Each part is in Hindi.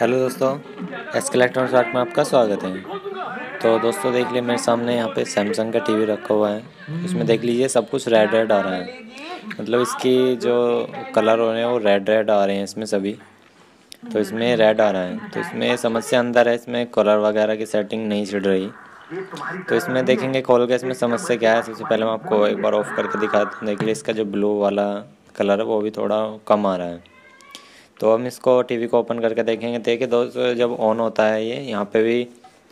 हेलो दोस्तों एस इलेक्ट्रॉनिक्स आर्ट में आपका स्वागत है तो दोस्तों देख लिए मेरे सामने यहाँ पे सैमसंग का टीवी रखा हुआ है उसमें देख लीजिए सब कुछ रेड रेड आ रहा है मतलब इसकी जो कलर हो रहे हैं वो रेड रेड आ रहे हैं इसमें सभी तो इसमें रेड आ रहा है तो इसमें समस्या अंदर है इसमें कलर वगैरह की सेटिंग नहीं छिड़ रही तो इसमें देखेंगे खोल के इसमें समस्या क्या है सबसे पहले मैं आपको एक बार ऑफ करके दिखाता हूँ देख लीजिए इसका जो ब्लू वाला कलर है वो भी थोड़ा कम आ रहा है तो हम इसको टीवी को ओपन करके देखेंगे देखिए दोस्तों जब ऑन होता है ये यहाँ पे भी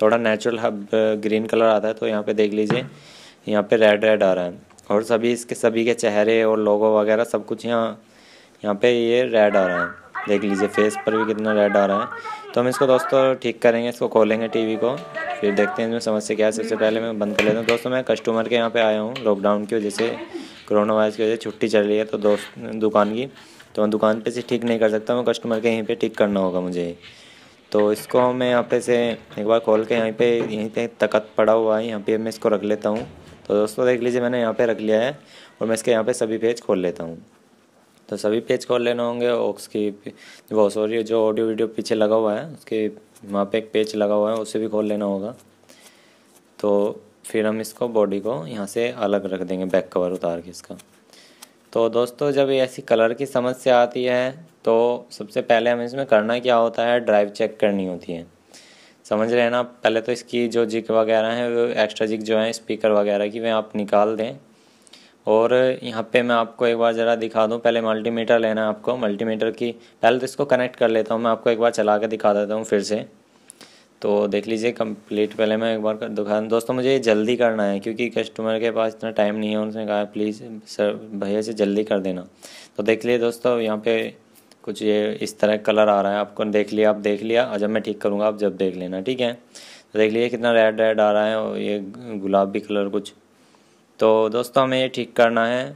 थोड़ा नेचुरल हब ग्रीन कलर आता है तो यहाँ पे देख लीजिए यहाँ पे रेड रेड आ रहा है और सभी इसके सभी के चेहरे और लोगो वगैरह सब कुछ यहाँ यहाँ पे ये रेड आ रहा है देख लीजिए फेस पर भी कितना रेड आ रहा है तो हम इसको दोस्तों ठीक करेंगे इसको खोलेंगे टी को फिर देखते हैं इसमें समस्या क्या है सबसे पहले मैं बंद कर लेता हूँ दोस्तों मैं कस्टमर के यहाँ पर आया हूँ लॉकडाउन की वजह से कोरोना वायरस की वजह से छुट्टी चल रही है तो दोस्त दुकान की तो मैं दुकान पे से ठीक नहीं कर सकता मैं कस्टमर के यहीं पे ठीक करना होगा मुझे तो इसको मैं यहाँ पे से एक बार खोल के यहीं पे यहीं पे तकत पड़ा हुआ है यहाँ पे मैं इसको रख लेता हूँ तो दोस्तों देख लीजिए मैंने यहाँ पे रख लिया है और मैं इसके यहाँ पे सभी पेज खोल लेता हूँ तो सभी पेज खोल लेना होंगे और उसकी वो सॉरी जो ऑडियो वीडियो पीछे लगा हुआ है उसके वहाँ पे एक पेज लगा हुआ है उसे भी खोल लेना होगा तो फिर हम इसको बॉडी को यहाँ से अलग रख देंगे बैक कवर उतार के इसका तो दोस्तों जब ऐसी कलर की समस्या आती है तो सबसे पहले हमें इसमें करना क्या होता है ड्राइव चेक करनी होती है समझ रहे हैं ना पहले तो इसकी जो जिक वगैरह है वो एक्स्ट्रा जिक जो है स्पीकर वगैरह की वह आप निकाल दें और यहाँ पे मैं आपको एक बार ज़रा दिखा दूँ पहले मल्टीमीटर लेना है आपको मल्टीमीटर की पहले तो इसको कनेक्ट कर लेता हूँ मैं आपको एक बार चला के दिखा देता हूँ फिर से तो देख लीजिए कंप्लीट पहले मैं एक बार कर दुखा दोस्तों मुझे ये जल्दी करना है क्योंकि कस्टमर के पास इतना टाइम नहीं है उनसे कहा प्लीज़ सर भैया से जल्दी कर देना तो देख लिए दोस्तों यहाँ पे कुछ ये इस तरह कलर आ रहा है आपको देख लिया आप देख लिया और जब मैं ठीक करूँगा आप जब देख लेना ठीक है तो देख लीजिए कितना रेड रेड आ रहा है और ये गुलाबी कलर कुछ तो दोस्तों हमें ये ठीक करना है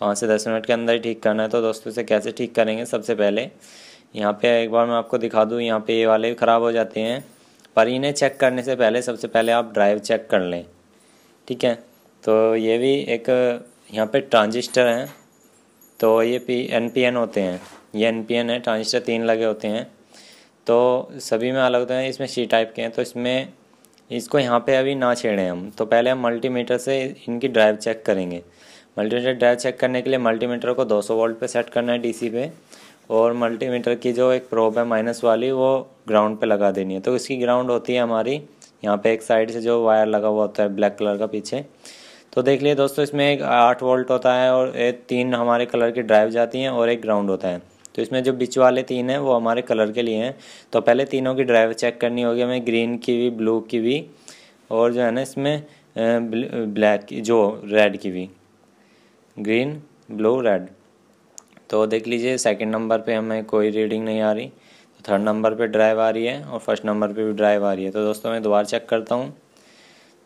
पाँच से दस मिनट के अंदर ही ठीक करना है तो दोस्तों इसे कैसे ठीक करेंगे सबसे पहले यहाँ पे एक बार मैं आपको दिखा दूँ यहाँ पे ये वाले भी ख़राब हो जाते हैं पर इन्हें चेक करने से पहले सबसे पहले आप ड्राइव चेक कर लें ठीक है तो ये भी एक यहाँ पे ट्रांजिस्टर हैं तो ये पी एन पी एन होते हैं ये एन पी एन है ट्रांजिस्टर तीन लगे होते हैं तो सभी में अलग होते हैं इसमें सी टाइप के हैं तो इसमें इसको यहाँ पे अभी ना छेड़ें हम तो पहले हम मल्टीमीटर से इनकी ड्राइव चेक करेंगे मल्टीमीटर ड्राइव चेक करने के लिए मल्टीमीटर को 200 वोल्ट पे सेट करना है डीसी पे और मल्टीमीटर की जो एक प्रोब है माइनस वाली वो ग्राउंड पे लगा देनी है तो इसकी ग्राउंड होती है हमारी यहाँ पे एक साइड से जो वायर लगा हुआ होता है ब्लैक कलर का पीछे तो देख लिए दोस्तों इसमें एक आठ वोल्ट होता है और एक तीन हमारे कलर की ड्राइव जाती हैं और एक ग्राउंड होता है तो इसमें जो बिच वाले तीन हैं वो हमारे कलर के लिए हैं तो पहले तीनों की ड्राइव चेक करनी होगी हमें ग्रीन की भी ब्लू की भी और जो है ना इसमें ब्लैक जो रेड की भी ग्रीन ब्लू रेड तो देख लीजिए सेकंड नंबर पे हमें कोई रीडिंग नहीं आ रही तो थर्ड नंबर पे ड्राइव आ रही है और फर्स्ट नंबर पे भी ड्राइव आ रही है तो दोस्तों मैं दोबारा चेक करता हूँ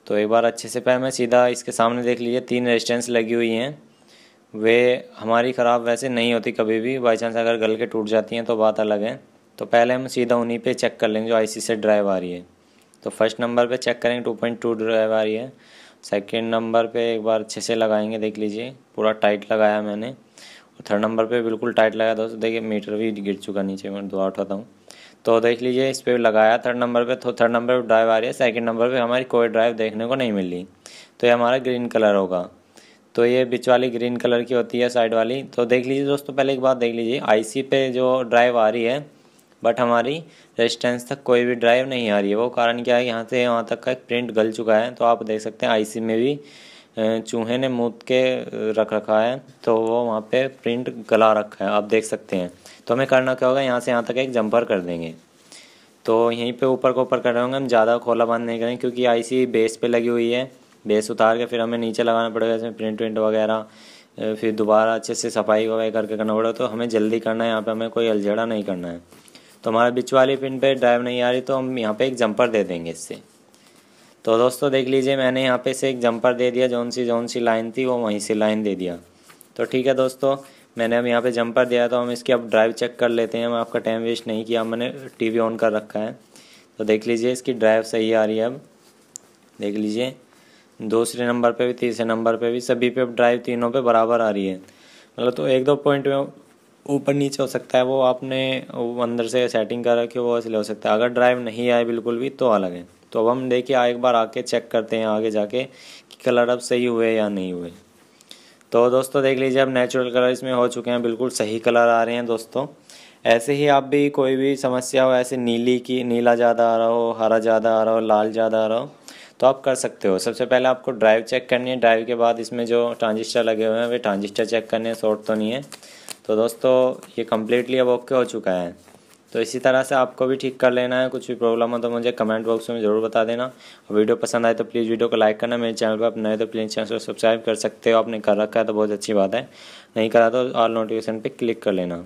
तो एक बार अच्छे से पहले मैं सीधा इसके सामने देख लीजिए तीन रेजिस्टेंस लगी हुई हैं वे हमारी ख़राब वैसे नहीं होती कभी भी बाई चांस अगर गल के टूट जाती हैं तो बात अलग है तो पहले हम सीधा उन्हीं पर चेक कर लेंगे जो आई से ड्राइव आ रही है तो फर्स्ट नंबर पर चेक करेंगे टू पॉइंट टू ड्राइव आ रही है सेकेंड नंबर पर एक बार अच्छे से लगाएंगे देख लीजिए पूरा टाइट लगाया मैंने थर्ड नंबर पे बिल्कुल टाइट लगाया दोस्तों देखिए मीटर भी गिर चुका नीचे मैं दोबारा उठाता हूँ तो देख लीजिए इस पर लगाया थर्ड नंबर पे तो थर्ड नंबर पे ड्राइव आ रही है सेकंड नंबर पे हमारी कोई ड्राइव देखने को नहीं मिली तो ये हमारा ग्रीन कलर होगा तो ये बीच वाली ग्रीन कलर की होती है साइड वाली तो देख लीजिए दोस्तों पहले एक बात देख लीजिए आई पे जो ड्राइव आ रही है बट हमारी रेजिस्टेंस तक कोई भी ड्राइव नहीं आ रही है वो कारण क्या है यहाँ से वहाँ तक का एक प्रिंट गल चुका है तो आप देख सकते हैं आई में भी चूहे ने मूत के रख रखा है तो वो वहाँ पे प्रिंट गला रखा है आप देख सकते हैं तो हमें करना क्या होगा यहाँ से यहाँ तक एक जंपर कर देंगे तो यहीं पे ऊपर को ऊपर कर रहे होंगे हम ज़्यादा खोला बंद नहीं करेंगे क्योंकि आईसी बेस पे लगी हुई है बेस उतार के फिर हमें नीचे लगाना पड़ेगा इसमें प्रिंट विंट वगैरह फिर दोबारा अच्छे से सफाई वगैरह करके करना पड़ेगा तो हमें जल्दी करना है यहाँ पर हमें कोई अलझड़ा नहीं करना है तो हमारे बिच वाली पिन पर ड्राइव नहीं आ रही तो हम यहाँ पर एक जंपर दे देंगे इससे तो दोस्तों देख लीजिए मैंने यहाँ पे से एक जंपर दे दिया जौन सी जौन सी लाइन थी वो वहीं से लाइन दे दिया तो ठीक है दोस्तों मैंने अब यहाँ पे जंपर दिया तो हम इसकी अब ड्राइव चेक कर लेते हैं मैं आपका टाइम वेस्ट नहीं किया मैंने टीवी ऑन कर रखा है तो देख लीजिए इसकी ड्राइव सही आ रही है अब देख लीजिए दूसरे नंबर पर भी तीसरे नंबर पर भी सभी पे ड्राइव तीनों पर बराबर आ रही है मतलब तो एक दो पॉइंट में ऊपर नीचे हो सकता है वो आपने अंदर से सेटिंग कर रखी वो इसलिए हो सकता है अगर ड्राइव नहीं आए बिल्कुल भी तो अलग है तो अब हम देखिए एक बार आके चेक करते हैं आगे जाके कि कलर अब सही हुए या नहीं हुए तो दोस्तों देख लीजिए अब नेचुरल कलर इसमें हो चुके हैं बिल्कुल सही कलर आ रहे हैं दोस्तों ऐसे ही आप भी कोई भी समस्या हो ऐसे नीली की नीला ज़्यादा आ रहा हो हरा ज़्यादा आ रहा हो लाल ज़्यादा आ रहा हो तो आप कर सकते हो सबसे पहले आपको ड्राइव चेक करनी है ड्राइव के बाद इसमें जो ट्रांजिस्टर लगे हुए हैं वे ट्रांजिस्टर चेक करने हैं शॉर्ट तो नहीं है तो दोस्तों ये कम्प्लीटली अब ओके हो चुका है तो इसी तरह से आपको भी ठीक कर लेना है कुछ भी प्रॉब्लम हो तो मुझे कमेंट बॉक्स में ज़रूर बता देना और वीडियो पसंद आए तो प्लीज़ वीडियो को लाइक करना मेरे चैनल पर आप नए तो प्लीज़ चैनल को सब्सक्राइब कर सकते हो आपने कर रखा है तो बहुत अच्छी बात है नहीं करा तो ऑल नोटिफिकेशन पर क्लिक कर लेना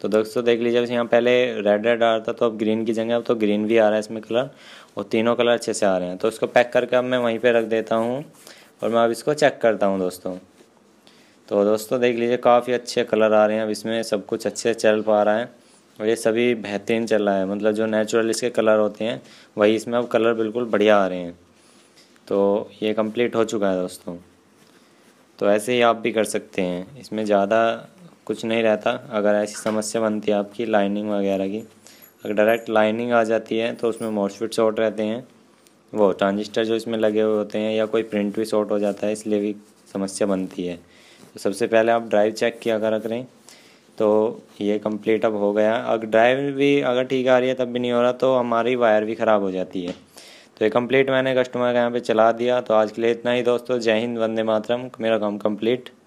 तो दोस्तों देख लीजिए यहाँ पहले रेड रेड आ रहा था तो अब ग्रीन की जगह अब तो ग्रीन भी आ रहा है इसमें कलर और तीनों कलर अच्छे से आ रहे हैं तो इसको पैक करके अब मैं वहीं पर रख देता हूँ और मैं अब इसको चेक करता हूँ दोस्तों तो दोस्तों देख लीजिए काफ़ी अच्छे कलर आ रहे हैं अब इसमें सब कुछ अच्छे चल पा रहा है और ये सभी बेहतरीन चल रहा है मतलब जो नेचुरल इसके कलर होते हैं वही इसमें अब कलर बिल्कुल बढ़िया आ रहे हैं तो ये कंप्लीट हो चुका है दोस्तों तो ऐसे ही आप भी कर सकते हैं इसमें ज़्यादा कुछ नहीं रहता अगर ऐसी समस्या बनती है आपकी लाइनिंग वगैरह की अगर डायरेक्ट लाइनिंग आ जाती है तो उसमें मोर्सफिट शॉर्ट रहते हैं वो ट्रांजिस्टर जो इसमें लगे हुए होते हैं या कोई प्रिंट भी शॉर्ट हो जाता है इसलिए भी समस्या बनती है तो सबसे पहले आप ड्राइव चेक किया करा करें तो ये कंप्लीट अब हो गया अगर ड्राइव भी अगर ठीक आ रही है तब भी नहीं हो रहा तो हमारी वायर भी ख़राब हो जाती है तो ये कंप्लीट मैंने कस्टमर के यहाँ पे चला दिया तो आज के लिए इतना ही दोस्तों जय हिंद वंदे मातरम मेरा काम कंप्लीट